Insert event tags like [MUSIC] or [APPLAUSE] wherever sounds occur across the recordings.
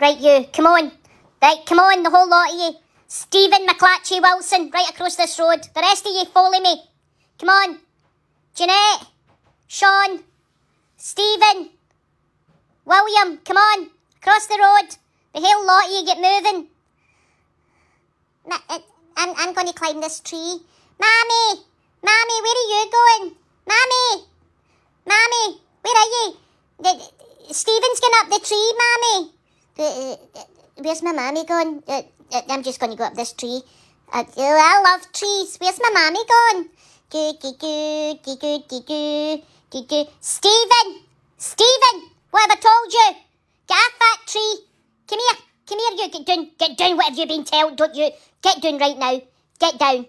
Right, you, come on. Right, come on, the whole lot of you. Stephen McClatchy Wilson, right across this road. The rest of you, follow me. Come on. Jeanette, Sean, Stephen, William, come on. Across the road. The whole lot of you get moving. I'm, I'm going to climb this tree. Mammy, Mammy, where are you going? Mammy, Mammy, where are you? Stephen's going up the tree, Mammy where's my mommy going? I'm just going to go up this tree. I, I love trees. Where's my mommy gone? Goo, goo, goo, goo, goo, goo, goo, goo, goo. Stephen! Stephen! What have I told you? Get off that tree. Come here. Come here, you. Get down. Get down. What have you been told? Don't you? Get down right now. Get down.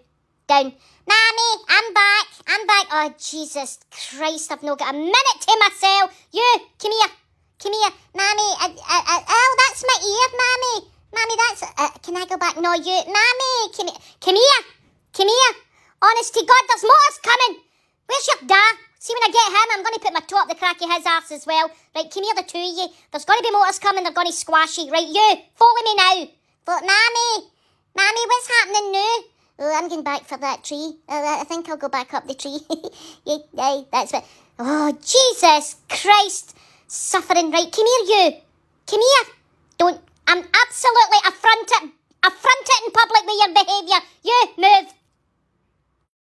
Down. Mommy, I'm back. I'm back. Oh, Jesus Christ. I've not got a minute to myself. You, come here. Mammy, Mammy, that's. Uh, can I go back? No, you. Mammy, come, come here. Come here. Honest to God, there's motors coming. Where's your dad? See, when I get him, I'm going to put my toe up the crack of his ass as well. Right, come here, the two of you. There's going to be motors coming, they're going to squash you. Right, you, follow me now. But, Mammy, Mammy, what's happening now? Oh, I'm going back for that tree. Uh, I think I'll go back up the tree. [LAUGHS] yeah, that's what. Oh, Jesus Christ. Suffering, right? Come here, you. Come here. Don't I'm absolutely affronted, affronted in public with your behaviour. You move.